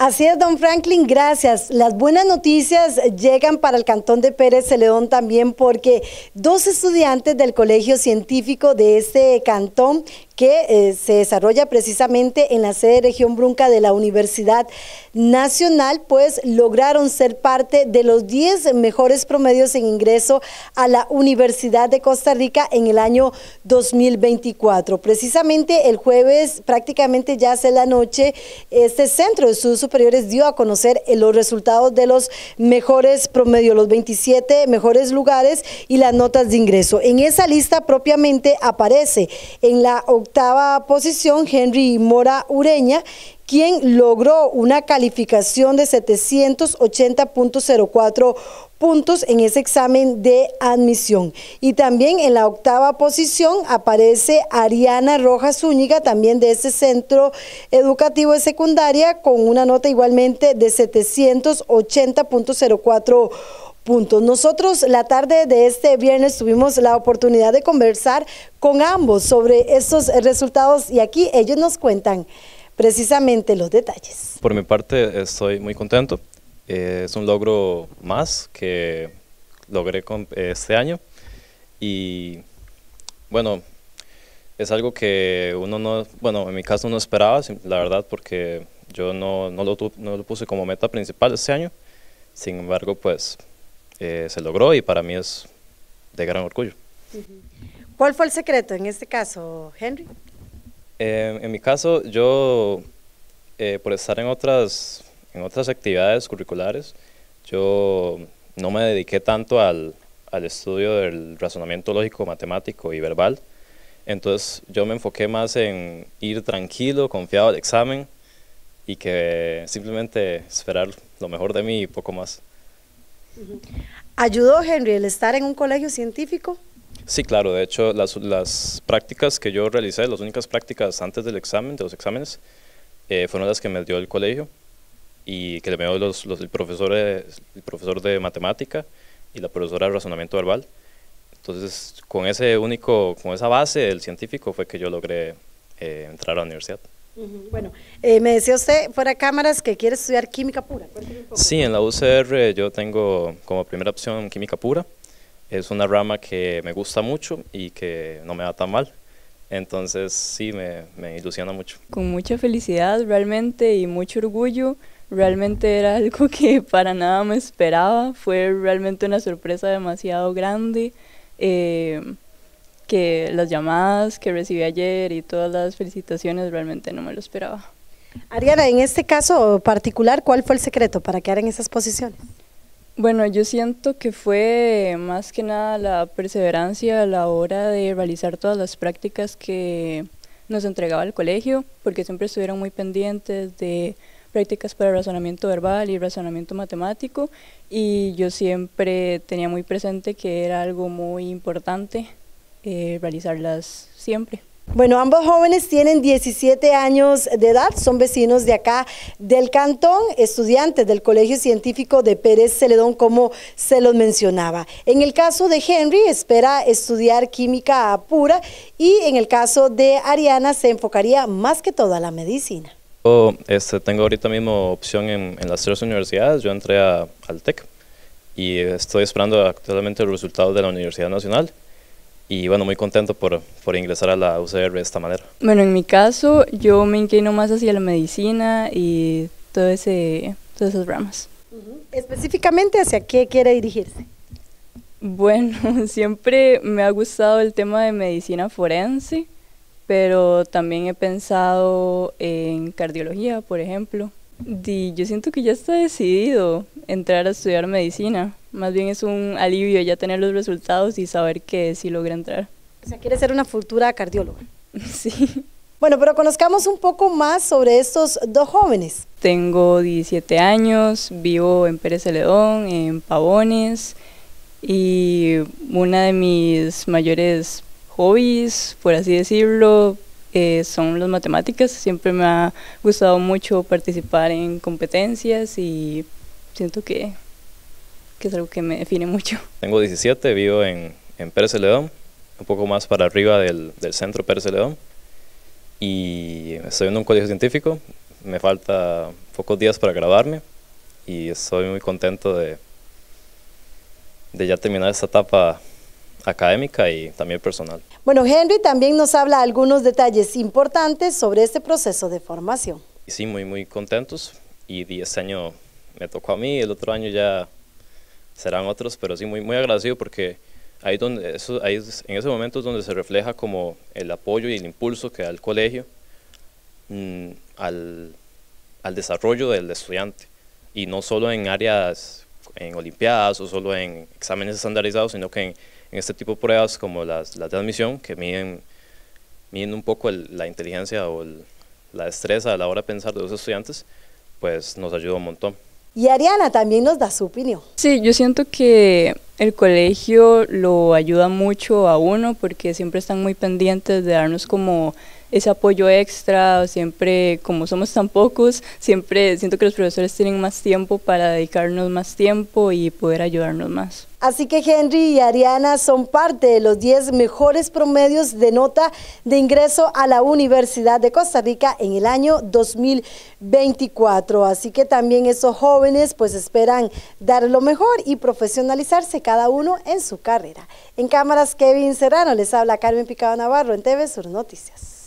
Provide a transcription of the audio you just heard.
Así es, don Franklin, gracias. Las buenas noticias llegan para el Cantón de Pérez Celedón también porque dos estudiantes del Colegio Científico de este cantón que eh, se desarrolla precisamente en la sede región Brunca de la Universidad Nacional, pues lograron ser parte de los 10 mejores promedios en ingreso a la Universidad de Costa Rica en el año 2024. Precisamente el jueves, prácticamente ya hace la noche, este Centro de Estudios Superiores dio a conocer eh, los resultados de los mejores promedios, los 27 mejores lugares y las notas de ingreso. En esa lista propiamente aparece en la octava octava posición Henry Mora Ureña, quien logró una calificación de 780.04 puntos en ese examen de admisión. Y también en la octava posición aparece Ariana Rojas Zúñiga, también de ese centro educativo de secundaria, con una nota igualmente de 780.04 puntos. Nosotros la tarde de este viernes tuvimos la oportunidad de conversar con ambos sobre estos resultados y aquí ellos nos cuentan precisamente los detalles. Por mi parte estoy muy contento, eh, es un logro más que logré eh, este año y bueno, es algo que uno no, bueno, en mi caso no esperaba, la verdad, porque yo no, no, lo, no lo puse como meta principal este año, sin embargo, pues eh, se logró y para mí es de gran orgullo. ¿Cuál fue el secreto en este caso, Henry? Eh, en mi caso, yo, eh, por estar en otras, en otras actividades curriculares, yo no me dediqué tanto al, al estudio del razonamiento lógico, matemático y verbal. Entonces yo me enfoqué más en ir tranquilo, confiado al examen y que simplemente esperar lo mejor de mí y poco más. ¿Ayudó Henry el estar en un colegio científico? Sí, claro, de hecho las, prácticas que yo realicé, las únicas prácticas antes del examen, de los exámenes, eh, fueron las que me dio el colegio y que me dio los, eh, el, profesor, de, matemática y la profesora de razonamiento verbal. Entonces, con ese único, con esa base del científico fue que yo logré eh, entrar a la universidad. Bueno, eh, me decía usted fuera cámaras que quiere estudiar química pura. Sí, en la UCR yo tengo como primera opción química pura. Es una rama que me gusta mucho y que no me va tan mal. Entonces sí, me, ilusiona mucho. Con mucha felicidad realmente y mucho orgullo realmente era algo que para nada me esperaba, fue realmente una sorpresa demasiado grande. Eh, que las llamadas que recibí ayer y todas las felicitaciones realmente no me lo esperaba. Ariana, en este caso particular, ¿cuál fue el secreto para quedar en esas posiciones? Bueno, yo siento que fue más que nada la perseverancia a la hora de realizar todas las prácticas que nos entregaba el colegio, porque siempre estuvieron muy pendientes de prácticas para razonamiento verbal y razonamiento matemático y yo siempre tenía muy presente que era algo muy importante eh, realizarlas siempre. Bueno, ambos jóvenes tienen 17 años de edad, son vecinos de acá del cantón, estudiantes del Colegio Científico de Pérez Celedón, como se los mencionaba. En el caso de Henry, espera estudiar química pura y en el caso de Ariana se enfocaría más que todo a la medicina. este, tengo ahorita mismo opción en, las tres universidades, yo entré a, al TEC y estoy esperando actualmente los resultados de la Universidad Nacional y bueno, muy contento por, por, ingresar a la UCR de esta manera. Bueno, en mi caso yo me inclino más hacia la medicina y todo ese, todas esas ramas. Específicamente hacia qué quiere dirigirse. Bueno, siempre me ha gustado el tema de medicina forense, pero también he pensado en cardiología, por ejemplo. Y yo siento que ya está decidido entrar a estudiar medicina. Más bien es un alivio ya tener los resultados y saber que sí logré entrar. O sea, quiere ser una futura cardióloga. sí. Bueno, pero conozcamos un poco más sobre estos dos jóvenes. Tengo 17 años, vivo en Pérez Celedón, en Pavones, y una de mis mayores hobbies, por así decirlo, eh, son las matemáticas. Siempre me ha gustado mucho participar en competencias y siento que que es algo que me define mucho. Tengo 17, vivo en, en Pérez León, un poco más para arriba del, centro Pérez León. Y estoy en un colegio científico, me falta pocos días para grabarme, y estoy muy contento de, de ya terminar esta etapa académica y también personal. Bueno, Henry también nos habla algunos detalles importantes sobre este proceso de formación. Sí, muy, muy contentos y este año me tocó a mí, el otro año ya serán otros, pero sí muy, muy agradecido porque ahí, donde eso, ahí en ese momento es donde se refleja como el apoyo y el impulso que da el colegio mm, al, al, desarrollo del estudiante. Y no solo en áreas, en olimpiadas o solo en exámenes estandarizados, sino que en, este tipo de pruebas como las, las de admisión, que miden, miden un poco la inteligencia o la destreza a la hora de pensar de los estudiantes, pues nos ayuda un montón. Y Ariana también nos da su opinión. Sí, yo siento que el colegio lo ayuda mucho a uno porque siempre están muy pendientes de darnos como ese apoyo extra, siempre como somos tan pocos, siempre siento que los profesores tienen más tiempo para dedicarnos más tiempo y poder ayudarnos más. Así que Henry y Ariana son parte de los 10 mejores promedios de nota de ingreso a la Universidad de Costa Rica en el año 2024. Así que también esos jóvenes pues esperan dar lo mejor y profesionalizarse cada uno en su carrera. En cámaras Kevin Serrano, les habla Carmen Picado Navarro en TV Sur Noticias.